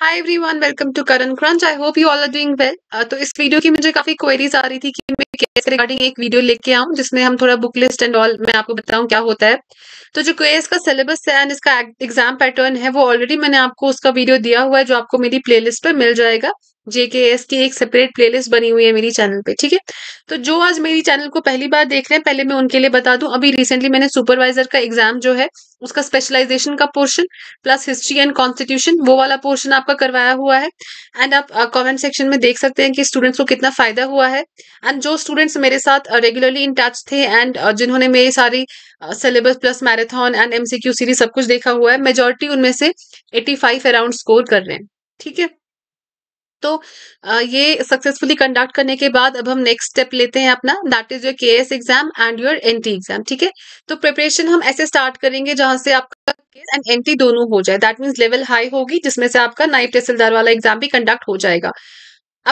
high everyone welcome to Karan crunch I hope you all are doing well तो इस video की मुझे काफी क्वेरीज आ रही थी कि मैं केस रिगार्डिंग एक वीडियो लेके आऊँ जिसमें हम थोड़ा बुक लिस्ट एंड ऑल मैं आपको बताऊँ क्या होता है तो जो क्वेस का सिलेबस है एंड इसका एग्जाम पैटर्न है वो ऑलरेडी मैंने आपको उसका वीडियो दिया हुआ है जो आपको मेरी लिस्ट पर मिल जाएगा जेकेएस की एक सेपरेट प्लेलिस्ट बनी हुई है मेरी चैनल पे ठीक है तो जो आज मेरी चैनल को पहली बार देख रहे हैं पहले मैं उनके लिए बता दूं अभी रिसेंटली मैंने सुपरवाइजर का एग्जाम जो है उसका स्पेशलाइजेशन का portion plus history and constitution वो वाला पोर्शन आपका करवाया हुआ है एंड आप uh, सेक्शन में देख सकते हैं कि स्टूडेंट्स को कितना फायदा हुआ है एंड जो स्टूडेंट्स मेरे साथ रेगुलरली इन टच थे एंड uh, जिन्होंने मेरी सारी syllabus plus marathon and MCQ series सब कुछ देखा हुआ है मेजोरिटी उनमें से 85 अराउंड स्कोर कर रहे हैं ठीक है तो ये सक्सेसफुली कंडक्ट करने के बाद अब हम नेक्स्ट स्टेप लेते हैं अपना that is your K S exam and your N T exam ठीक है तो प्रिपरेशन हम ऐसे स्टार्ट करेंगे जहां से आपका केस एंड एन टी दोनों हो जाए दैट मीन्स लेवल हाई होगी जिसमें से आपका नाइब तहसीलदार वाला एग्जाम भी कंडक्ट हो जाएगा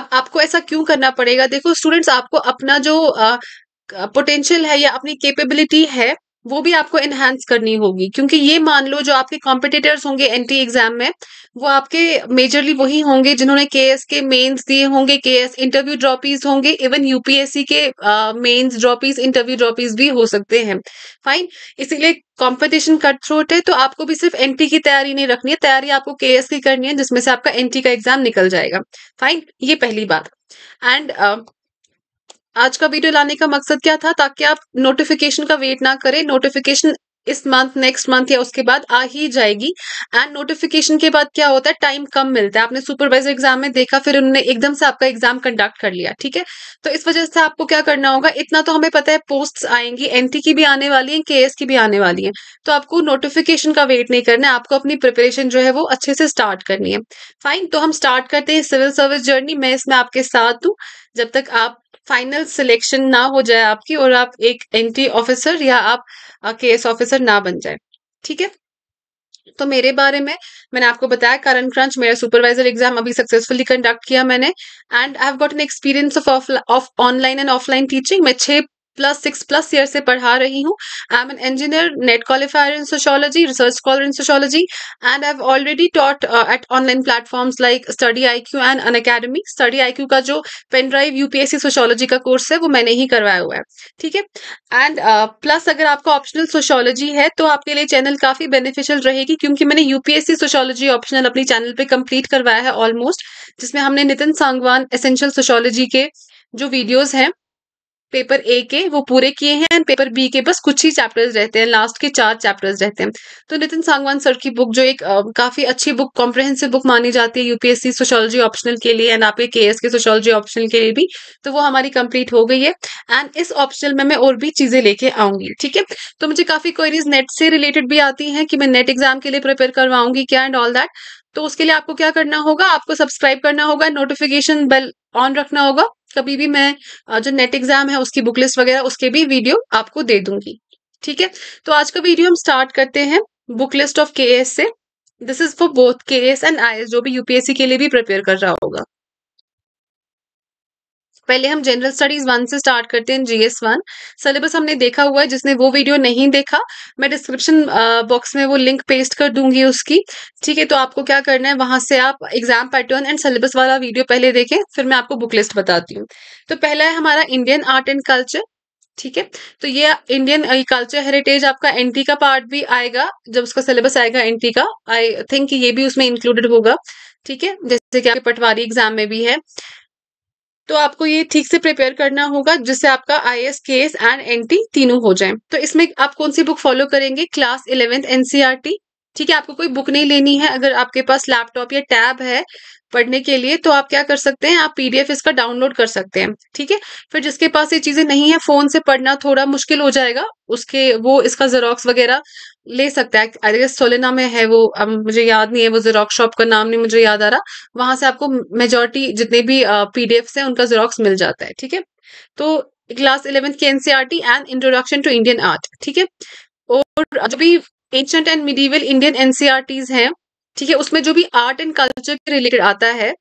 अब आपको ऐसा क्यों करना पड़ेगा देखो स्टूडेंट्स आपको अपना जो पोटेंशियल है या अपनी कैपेबिलिटी है वो भी आपको एनहेंस करनी होगी क्योंकि ये मान लो जो आपके कॉम्पिटिटर्स होंगे एनटी एग्जाम में वो आपके मेजरली वही होंगे जिन्होंने के के मेन्स दिए होंगे के इंटरव्यू ड्रॉपीज होंगे इवन यूपीएससी के मेन्स ड्रॉपीज इंटरव्यू ड्रॉपीज भी हो सकते हैं फाइन इसीलिए कंपटीशन कट थ्रोट है तो आपको भी सिर्फ एनटी की तैयारी नहीं रखनी है तैयारी आपको के की करनी है जिसमें से आपका एनटी का एग्जाम निकल जाएगा फाइन ये पहली बात एंड आज का वीडियो लाने का मकसद क्या था ताकि आप नोटिफिकेशन का वेट ना करें नोटिफिकेशन इस मंथ नेक्स्ट मंथ या उसके बाद आ ही जाएगी एंड नोटिफिकेशन के बाद क्या होता है टाइम कम मिलता है आपने सुपरवाइजर एग्जाम में देखा फिर उन्होंने एकदम से आपका एग्जाम कंडक्ट कर लिया ठीक है तो इस वजह से आपको क्या करना होगा इतना तो हमें पता है पोस्ट आएंगी एनटी की भी आने वाली है के की भी आने वाली है तो आपको नोटिफिकेशन का वेट नहीं करना है आपको अपनी प्रिपरेशन जो है वो अच्छे से स्टार्ट करनी है फाइन तो हम स्टार्ट करते हैं सिविल सर्विस जर्नी मैं इसमें आपके साथ हूँ जब तक आप फाइनल सिलेक्शन ना हो जाए आपकी और आप एक एंटी ऑफिसर या आप के एस ऑफिसर ना बन जाए ठीक है तो मेरे बारे में मैंने आपको बताया करंट क्रंच मेरा सुपरवाइजर एग्जाम अभी सक्सेसफुली कंडक्ट किया मैंने and I have got an experience of of online and offline teaching मैं छह प्लस सिक्स प्लस ईयर से पढ़ा रही हूँ I am an engineer NET qualifier in sociology research scholar in sociology and I already taught at online platforms like Study I Q and Unacademy Study I Q का जो pen drive UPSC sociology का course है वो मैंने ही करवाया हुआ है ठीक है एंड प्लस uh, अगर आपका ऑप्शनल सोशोलॉजी है तो आपके लिए चैनल काफी बेनिफिशियल रहेगी क्योंकि मैंने यूपीएससी सोशोलॉजी ऑप्शनल अपनी चैनल पर कंप्लीट करवाया है ऑलमोस्ट जिसमें हमने नितिन सांगवान एसेंशियल सोशोलॉजी के जो वीडियोज हैं पेपर ए के वो पूरे किए हैं एंड पेपर बी के बस कुछ ही चैप्टर्स रहते हैं लास्ट के चार चैप्टर्स रहते हैं तो नितिन सांगवान सर की बुक जो एक आ, काफी अच्छी बुक कॉम्प्रहेंसिव बुक मानी जाती है यूपीएससी सोशोलॉजी ऑप्शनल के लिए एंड आपके के के सोशोलॉजी ऑप्शनल के लिए भी तो वो हमारी कंप्लीट हो गई है एंड इस ऑप्शनल में मैं और भी चीजें लेके आऊंगी ठीक है तो मुझे काफी क्वेरीज नेट से रिलेटेड भी आती है कि मैं नेट एग्जाम के लिए प्रिपेयर करवाऊंगी क्या एंड ऑल दैट तो उसके लिए आपको क्या करना होगा आपको सब्सक्राइब करना होगा नोटिफिकेशन बेल ऑन रखना होगा कभी भी मैं जो नेट एग्जाम है उसकी बुक लिस्ट वगैरह उसके भी वीडियो आपको दे दूंगी ठीक है तो आज का वीडियो हम स्टार्ट करते हैं बुक लिस्ट ऑफ के से this is for both K S and I जो भी यूपीएससी के लिए भी प्रिपेयर कर रहा होगा पहले हम जनरल स्टडीज वन से स्टार्ट करते हैं जीएस वन सिलेबस हमने देखा हुआ है जिसने वो वीडियो नहीं देखा मैं डिस्क्रिप्शन बॉक्स में वो लिंक पेस्ट कर दूंगी उसकी ठीक है तो आपको क्या करना है वहां से आप एग्जाम पैटर्न एंड सिलेबस वाला वीडियो पहले देखें फिर मैं आपको बुक लिस्ट बताती हूँ तो पहला है हमारा इंडियन आर्ट एंड कल्चर ठीक है तो ये इंडियन कल्चर हेरिटेज आपका एनटी का पार्ट भी आएगा जब उसका सिलेबस आएगा एनटी का आई थिंक ये भी उसमें इंक्लूडेड होगा ठीक है जैसे कि आपके पटवारी एग्जाम में भी है तो आपको ये ठीक से प्रिपेयर करना होगा जिससे आपका I S K S and N T तीनों हो जाए तो इसमें आप कौन सी बुक फॉलो करेंगे क्लास इलेवेंथ एनसीआरटी ठीक है आपको कोई बुक नहीं लेनी है अगर आपके पास लैपटॉप या टैब है पढ़ने के लिए तो आप क्या कर सकते हैं आप पीडीएफ इसका डाउनलोड कर सकते हैं ठीक है फिर जिसके पास ये चीजें नहीं है फोन से पढ़ना थोड़ा मुश्किल हो जाएगा उसके वो इसका जेरोक्स वगैरह ले सकता है आई गेस सोलेना में है वो अब मुझे याद नहीं है वो जेरोक्स शॉप का नाम नहीं मुझे याद आ रहा वहां से आपको मेजोरिटी जितने भी पीडीएफ है उनका जेरोक्स मिल जाता है ठीक है तो क्लास इलेवेंथ के NCERT and introduction to Indian art ठीक है और जो भी ancient and medieval Indian NCERTs हैं ठीक है उसमें जो भी आर्ट एंड कल्चर के रिलेटेड आता है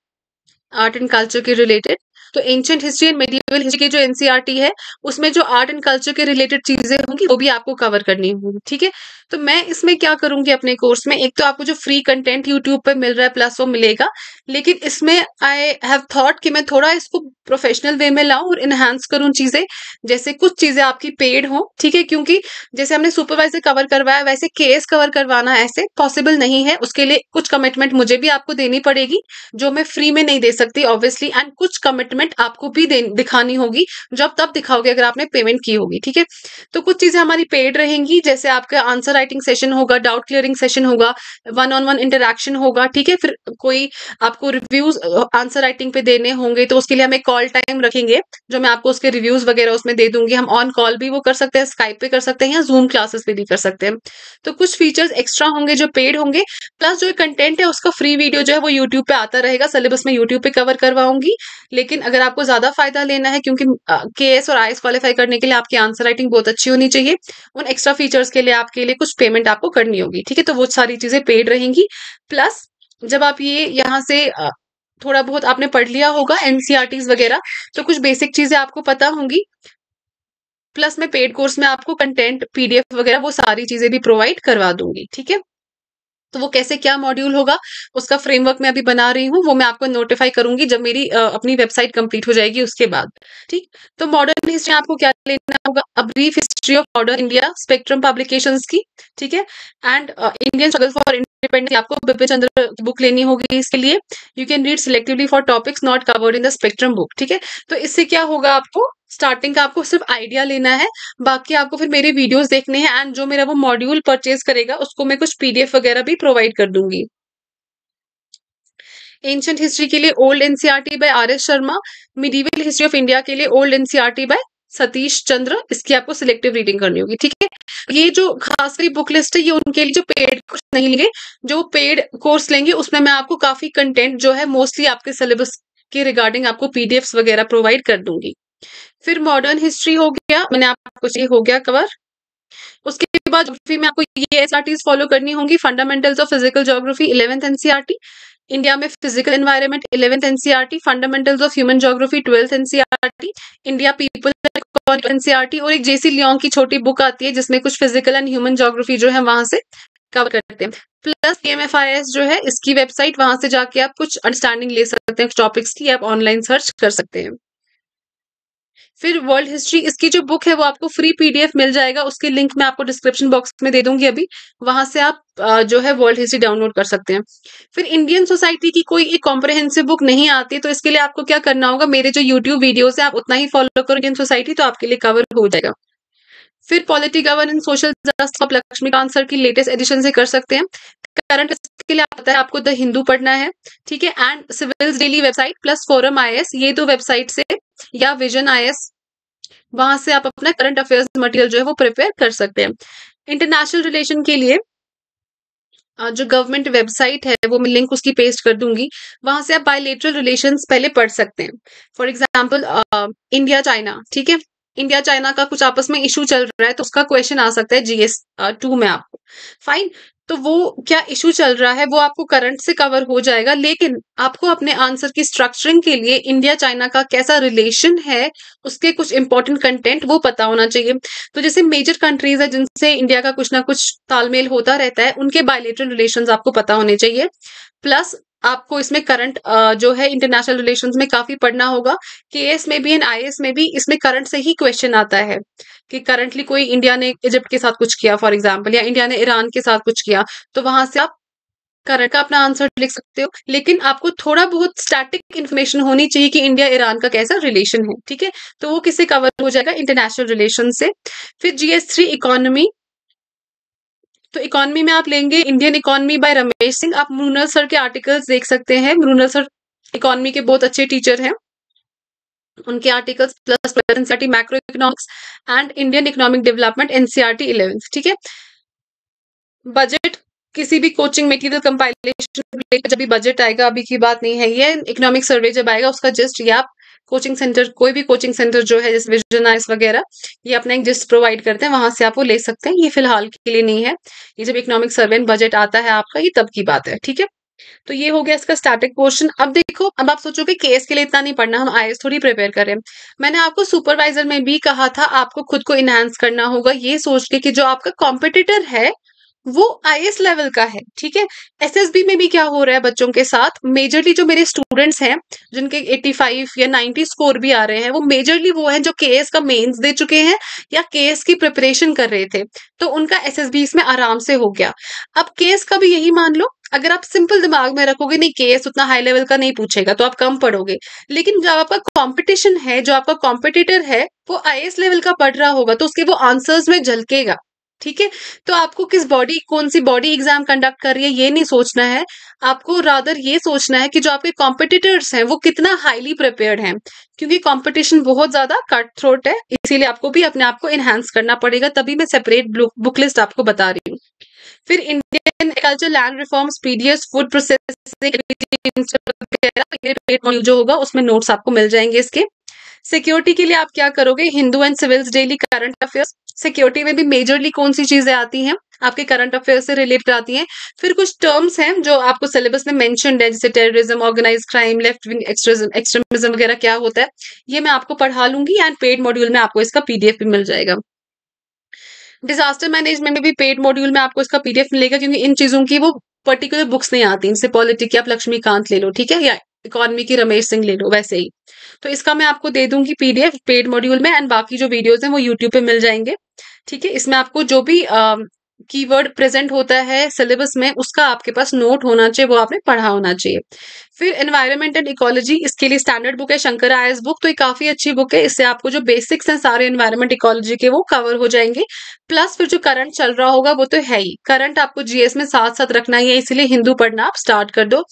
आर्ट एंड कल्चर के रिलेटेड तो ancient history and medieval history की जो एनसीआर e है उसमें जो आर्ट एंड कल्चर के रिलेटेड चीजें होंगी वो भी आपको कवर करनी होगी ठीक है तो मैं इसमें क्या करूंगी अपने कोर्स में एक तो आपको जो फ्री कंटेंट यूट्यूब पर मिल रहा है प्लस वो मिलेगा लेकिन इसमें आई हैव थॉट कि मैं थोड़ा इसको प्रोफेशनल वे में लाऊं और इनहेंस करूं चीजें जैसे कुछ चीजें आपकी पेड हो ठीक है क्योंकि जैसे हमने सुपरवाइजर कवर करवाया वैसे केस कवर करवाना ऐसे पॉसिबल नहीं है उसके लिए कुछ कमिटमेंट मुझे भी आपको देनी पड़ेगी जो मैं फ्री में नहीं दे सकती ऑब्वियसली एंड कुछ कमिटमेंट पेमेंट आपको भी दिखानी होगी जो आप तब दिखाओगे अगर आपने पेमेंट की होगी ठीक है तो कुछ चीजें हमारी पेड रहेंगी जैसे आपका आंसर राइटिंग सेशन होगा डाउट क्लियरिंग सेशन होगा वन ऑन वन इंटरेक्शन होगा ठीक है फिर कोई आपको रिव्यूज आंसर राइटिंग पे देने होंगे तो उसके लिए हम एक कॉल टाइम रखेंगे जो मैं आपको उसके रिव्यूज वगैरह उसमें दे दूंगी हम ऑन कॉल भी वो कर सकते हैं स्काइप पे कर सकते हैं या जूम क्लासेस पे भी कर सकते हैं तो कुछ फीचर्स एक्स्ट्रा होंगे जो पेड होंगे प्लस जो कंटेंट है उसका फ्री वीडियो जो है वो यूट्यूब पे आता रहेगा सिलेबस में यूट्यूब पे कवर करवाऊंगी लेकिन अगर आपको ज्यादा फायदा लेना है क्योंकि के एस और आई एस क्वालिफाई करने के लिए आपकी आंसर राइटिंग बहुत अच्छी होनी चाहिए उन एक्स्ट्रा फीचर्स के लिए आपके लिए कुछ पेमेंट आपको करनी होगी ठीक है तो वो सारी चीजें पेड रहेंगी प्लस जब आप ये यहाँ से थोड़ा बहुत आपने पढ़ लिया होगा एनसीआरटीज वगैरह तो कुछ बेसिक चीजें आपको पता होंगी प्लस मैं पेड कोर्स में आपको कंटेंट पीडीएफ वगैरह वो सारी चीजें भी प्रोवाइड करवा दूंगी ठीक है तो वो कैसे क्या मॉड्यूल होगा उसका फ्रेमवर्क मैं अभी बना रही हूँ वो मैं आपको नोटिफाई करूंगी जब मेरी अपनी वेबसाइट कंप्लीट हो जाएगी उसके बाद ठीक तो मॉडर्न हिस्ट्री आपको क्या लेना होगा a brief history of modern India spectrum publication की ठीक है and Indian struggle for dependency आपको बिपिन चंद्र बुक लेनी होगी इसके लिए you can read selectively for topics not covered in the spectrum book ठीक है तो इससे क्या होगा आपको स्टार्टिंग का आपको सिर्फ आइडिया लेना है बाकी आपको फिर मेरे वीडियोस देखने हैं एंड जो मेरा वो मॉड्यूल परचेज करेगा उसको मैं कुछ पीडीएफ वगैरह भी प्रोवाइड कर दूंगी एंशंट हिस्ट्री के लिए old NCERT by R S Sharma medieval history of India के लिए old NCERT by Satish Chandra इसकी आपको सिलेक्टिव रीडिंग करनी होगी ठीक है ये जो खास करी बुक लिस्ट है ये उनके लिए जो पेड कोर्स नहीं लेंगे जो पेड कोर्स लेंगे उसमें मैं आपको काफी कंटेंट जो है मोस्टली आपके सिलेबस के रिगार्डिंग आपको पीडीएफ वगैरह प्रोवाइड कर दूंगी फिर मॉडर्न हिस्ट्री हो गया मैंने आपको ये हो गया कवर उसके बाद फिर में आपको ये एस फॉलो करनी होंगी fundamentals of physical geography eleventh NCERT India में physical environment eleventh NCERT fundamentals of human geography twelfth NCERT India people NCERT और एक जेसी लियोंग की छोटी बुक आती है जिसमें कुछ फिजिकल एंड ह्यूमन जोग्राफी जो है वहां से कवर करते हैं प्लस पीएमएफआईएस जो है इसकी वेबसाइट वहां से जाके आप कुछ अंडरस्टैंडिंग ले सकते हैं टॉपिक्स की आप ऑनलाइन सर्च कर सकते हैं फिर वर्ल्ड हिस्ट्री इसकी जो बुक है वो आपको फ्री पीडीएफ मिल जाएगा उसके लिंक मैं आपको डिस्क्रिप्शन बॉक्स में दे दूंगी अभी वहां से आप जो है वर्ल्ड हिस्ट्री डाउनलोड कर सकते हैं फिर इंडियन सोसाइटी की कोई एक कॉम्प्रहेंसिव बुक नहीं आती तो इसके लिए आपको क्या करना होगा मेरे जो यूट्यूब वीडियोज है आप उतना ही फॉलो करो इंडियन सोसाइटी तो आपके लिए कवर हो जाएगा फिर पॉलिटी गवर्नेंस सोशल जस्टिस आप लक्ष्मीकांत सर की लेटेस्ट एडिशन से कर सकते हैं करंट के लिए आता है आपको द हिंदू पढ़ना है ठीक है and civils daily website plus forum I ये दो वेबसाइट से या विजन आई वहां से आप अपना करंट अफेयर्स मटेरियल जो है वो प्रिपेयर कर सकते हैं इंटरनेशनल रिलेशन के लिए जो गवर्नमेंट वेबसाइट है वो मैं लिंक उसकी पेस्ट कर दूंगी वहां से आप बायोलेटरल रिलेशंस पहले पढ़ सकते हैं फॉर एग्जांपल इंडिया चाइना ठीक है इंडिया चाइना का कुछ आपस में इशू चल रहा है तो उसका क्वेश्चन आ सकता है जीएस टू में आपको फाइन तो वो क्या इशू चल रहा है वो आपको करंट से कवर हो जाएगा लेकिन आपको अपने आंसर की स्ट्रक्चरिंग के लिए इंडिया चाइना का कैसा रिलेशन है उसके कुछ इंपॉर्टेंट कंटेंट वो पता होना चाहिए तो जैसे मेजर कंट्रीज है जिनसे इंडिया का कुछ ना कुछ तालमेल होता रहता है उनके बायोलेटरल रिलेशन आपको पता होने चाहिए प्लस आपको इसमें करंट uh, जो है इंटरनेशनल रिलेशंस में काफी पढ़ना होगा केएस में भी एंड आईएएस में भी इसमें करंट से ही क्वेश्चन आता है कि करंटली कोई इंडिया ने इजिप्ट के साथ कुछ किया फॉर एग्जाम्पल या इंडिया ने ईरान के साथ कुछ किया तो वहां से आप करंट का अपना आंसर लिख सकते हो लेकिन आपको थोड़ा बहुत स्टैटिक इन्फॉर्मेशन होनी चाहिए कि इंडिया ईरान का कैसा रिलेशन है ठीक है तो वो किससे कवर हो जाएगा इंटरनेशनल रिलेशन से फिर जीएस थ्री इकोनॉमी तो इकोनॉमी में आप लेंगे Indian economy by Ramesh Singh आप मृनल सर के आर्टिकल्स देख सकते हैं मृनल सर इकोनॉमी के बहुत अच्छे टीचर हैं उनके articles plus NCERT macro economics and Indian economic development NCERT eleventh ठीक है बजट किसी भी कोचिंग मेटीरियल कंपाइलेशन जब भी बजट आएगा अभी की बात नहीं है ये इकोनॉमिक सर्वे जब आएगा उसका जस्ट ये आप कोचिंग सेंटर कोई भी कोचिंग सेंटर जो है जैसे विजन आइस वगैरह ये अपना एक जिस्ट प्रोवाइड करते हैं वहां से आप वो ले सकते हैं ये फिलहाल के लिए नहीं है ये जब इकोनॉमिक सर्वे बजट आता है आपका ये तब की बात है ठीक है तो ये हो गया इसका स्टैटिक पोर्शन अब देखो अब आप सोचोगे केस के लिए इतना नहीं पढ़ना हम आई थोड़ी प्रिपेयर करें मैंने आपको सुपरवाइजर में भी कहा था आपको खुद को इनहेंस करना होगा ये सोच के कि जो आपका कॉम्पिटिटर है वो आई लेवल का है ठीक है बी में भी क्या हो रहा है बच्चों के साथ मेजरली जो मेरे स्टूडेंट्स हैं जिनके 85 या 90 स्कोर भी आ रहे हैं वो मेजरली वो हैं जो के का मेंस दे चुके हैं या के की प्रिपरेशन कर रहे थे तो उनका एसएसबी इसमें आराम से हो गया अब एस का भी यही मान लो अगर आप सिंपल दिमाग में रखोगे नहीं एस उतना हाई लेवल का नहीं पूछेगा तो आप कम पढ़ोगे लेकिन जब आपका कॉम्पिटिशन है जो आपका कॉम्पिटिटर है वो आई लेवल का पढ़ रहा होगा तो उसके वो आंसर्स में झलकेगा ठीक है तो आपको किस बॉडी कौन सी बॉडी एग्जाम कंडक्ट कर रही है ये नहीं सोचना है आपको रादर ये सोचना है कि जो आपके कॉम्पिटिटर्स हैं वो कितना हाईली प्रिपेयर्ड हैं क्योंकि कंपटीशन बहुत ज्यादा कट थ्रोट है इसीलिए आपको भी अपने आप को इनहेंस करना पड़ेगा तभी मैं सेपरेट बुक लिस्ट आपको बता रही हूँ फिर Indian agriculture land reforms PDS food processing जो होगा उसमें नोट्स आपको मिल जाएंगे इसके सिक्योरिटी के लिए आप क्या करोगे Hindu and civils daily current affairs security में भी मेजरली कौन सी चीजें आती हैं आपके करंट अफेयर्स से रिलेटेड आती हैं फिर कुछ टर्म्स हैं जो आपको सिलेबस में मैंशन है जैसे terrorism organize crime left wing extremism वगैरह क्या होता है ये मैं आपको पढ़ा लूंगी एंड पेड मॉड्यूल में आपको इसका पीडीएफ भी मिल जाएगा डिजास्टर मैनेजमेंट में भी पेड मॉड्यूल में आपको इसका पीडीएफ मिलेगा क्योंकि इन चीजों की वो पर्टिकुलर बुक्स नहीं आती इनसे पॉलिटिक आप लक्ष्मीकांत ले लो ठीक है या इकोनॉमी की रमेश सिंह ले लो वैसे ही तो इसका मैं आपको दे दूंगी पीडीएफ पेड मॉड्यूल में एंड बाकी जो वीडियोस हैं वो यूट्यूब पे मिल जाएंगे ठीक है इसमें आपको जो भी कीवर्ड प्रेजेंट होता है सिलेबस में उसका आपके पास नोट होना चाहिए वो आपने पढ़ा होना चाहिए फिर एनवायरमेंट एंड इकोलॉजी इसके लिए स्टैंडर्ड बुक है शंकर आयस बुक तो ये काफी अच्छी बुक है इससे आपको जो बेसिक्स हैं सारे एनवायरमेंट इकोलॉजी के वो कवर हो जाएंगे प्लस फिर जो करंट चल रहा होगा वो तो है ही करंट आपको जीएस में साथ साथ रखना ही है इसीलिए हिंदू पढ़ना आप स्टार्ट कर दो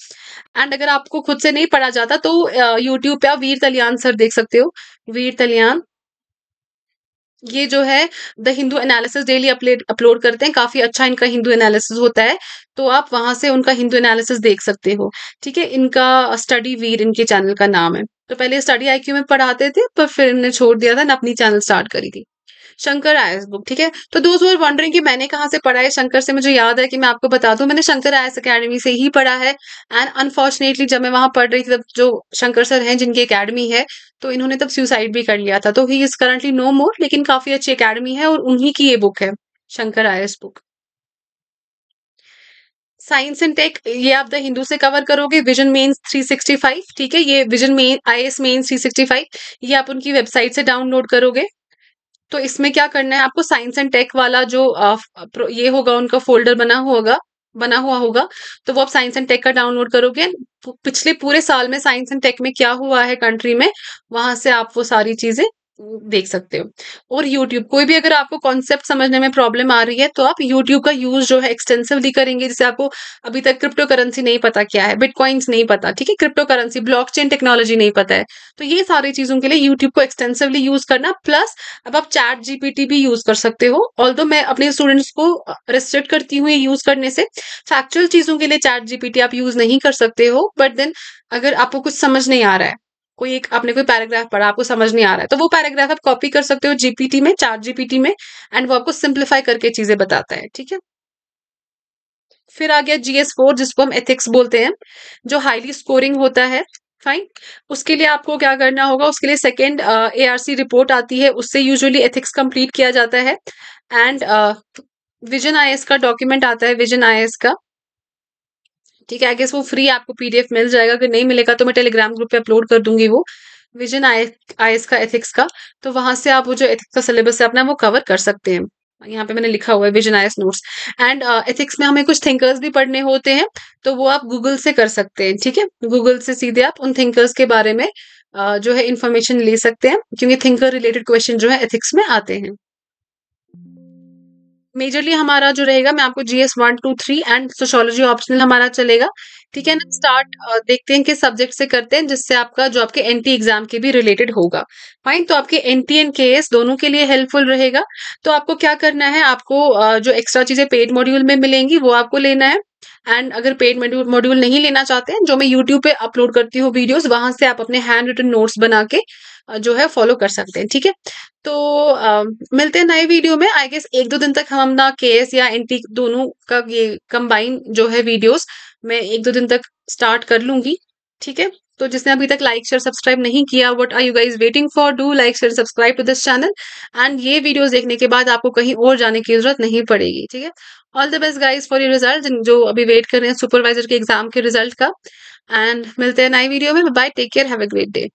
एंड अगर आपको खुद से नहीं पढ़ा जाता तो यूट्यूब पे आप वीर तलियान सर देख सकते हो वीर तलियान ये जो है the Hindu analysis daily upload करते हैं काफी अच्छा इनका हिंदू एनालिसिस होता है तो आप वहां से उनका हिंदू एनालिसिस देख सकते हो ठीक है इनका स्टडी वीर इनके चैनल का नाम है तो पहले स्टडी आईक्यू में पढ़ाते थे पर फिर इन्हें छोड़ दिया था ना अपनी चैनल स्टार्ट करी थी शंकर आयस बुक ठीक है तो दोस्तों वर वॉन्डरिंग कि मैंने कहाँ से पढ़ा है शंकर से मुझे याद है कि मैं आपको बता दूं मैंने शंकर आयस अकेडमी से ही पढ़ा है एंड अनफॉर्चुनेटली जब मैं वहां पढ़ रही थी तब जो शंकर सर हैं जिनकी अकेडमी है तो इन्होंने तब सुसाइड भी कर लिया था तो he is currently no more लेकिन काफी अच्छी अकेडमी है और उन्हीं की ये बुक है शंकर आयस बुक साइंस एंड टेक ये आप द हिंदू से कवर करोगे विजन मेन्स 365 ठीक है ये vision main I S mains three ये आप उनकी वेबसाइट से डाउनलोड करोगे तो इसमें क्या करना है आपको साइंस एंड टेक वाला जो ये होगा उनका फोल्डर बना होगा बना हुआ होगा तो वो आप साइंस एंड टेक का डाउनलोड करोगे पिछले पूरे साल में साइंस एंड टेक में क्या हुआ है कंट्री में वहां से आप वो सारी चीजें देख सकते हो और यूट्यूब कोई भी अगर आपको कॉन्सेप्ट समझने में प्रॉब्लम आ रही है तो आप यूट्यूब का यूज जो है एक्सटेंसिवली करेंगे जैसे आपको अभी तक क्रिप्टो करेंसी नहीं पता क्या है बिटकॉइंस नहीं पता ठीक है क्रिप्टो करेंसी ब्लॉक टेक्नोलॉजी नहीं पता है तो ये सारी चीजों के लिए यूट्यूब को एक्सटेंसिवली यूज करना प्लस अब आप चैट जीपीटी भी यूज कर सकते हो ऑल मैं अपने स्टूडेंट्स को रेस्ट्रिक्ट करती हूँ ये यूज करने से फैक्चुअल चीजों के लिए चैट जीपीटी आप यूज नहीं कर सकते हो बट देन अगर आपको कुछ समझ नहीं आ रहा है कोई एक आपने कोई पैराग्राफ पढ़ा आपको समझ नहीं आ रहा है तो वो पैराग्राफ आप कॉपी कर सकते हो जीपीटी में चार जीपीटी में एंड वो आपको सिंप्लीफाई करके चीजें बताता है ठीक है फिर आ गया जीएस फोर जिसको हम एथिक्स बोलते हैं जो हाईली स्कोरिंग होता है फाइन उसके लिए आपको क्या करना होगा उसके लिए सेकेंड ए रिपोर्ट आती है उससे यूजली एथिक्स कंप्लीट किया जाता है एंड विजन आई का डॉक्यूमेंट आता है विजन आई का ठीक है आई गेस वो फ्री आपको पीडीएफ मिल जाएगा अगर नहीं मिलेगा तो मैं टेलीग्राम ग्रुप पे अपलोड कर दूंगी वो विजन आई का एथिक्स का तो वहां से आप वो जो एथिक्स का सिलेबस है अपना वो कवर कर सकते हैं यहाँ पे मैंने लिखा हुआ है vision I notes and ethics में हमें कुछ थिंकर्स भी पढ़ने होते हैं तो वो आप गूगल से कर सकते हैं ठीक है गूगल से सीधे आप उन थिंकर्स के बारे में uh, जो है इन्फॉर्मेशन ले सकते हैं क्योंकि थिंकर रिलेटेड क्वेश्चन जो है एथिक्स में आते हैं मेजरली हमारा जो रहेगा मैं आपको GS one two three and sociology optional हमारा चलेगा ठीक है ना स्टार्ट देखते हैं किस सब्जेक्ट से करते हैं जिससे आपका जो आपके एनटी एग्जाम के भी रिलेटेड होगा फाइन तो आपके एनटी एंड एस दोनों के लिए हेल्पफुल रहेगा तो आपको क्या करना है आपको जो एक्स्ट्रा चीजें पेड मॉड्यूल में मिलेंगी वो आपको लेना है एंड अगर पेड मॉड्यूल नहीं लेना चाहते हैं जो मैं यूट्यूब पे अपलोड करती हूँ वीडियोस वहां से आप अपने हैंड रिटन नोट्स बना के जो है फॉलो कर सकते हैं ठीक है तो आ, मिलते हैं नए वीडियो में आई गेस एक दो दिन तक हम के एस या टी दोनों का ये कंबाइन जो है वीडियोस मैं एक दो दिन तक स्टार्ट कर लूंगी ठीक है तो जिसने अभी तक लाइक शेयर सब्सक्राइब नहीं किया what are you guys waiting for do like share subscribe to this channel and ये वीडियोस देखने के बाद आपको कहीं और जाने की जरूरत नहीं पड़ेगी ठीक है all the best guys for your result जो अभी वेट कर रहे हैं सुपरवाइजर के एग्जाम के रिजल्ट का एंड मिलते हैं नए वीडियो में bye take care have a great day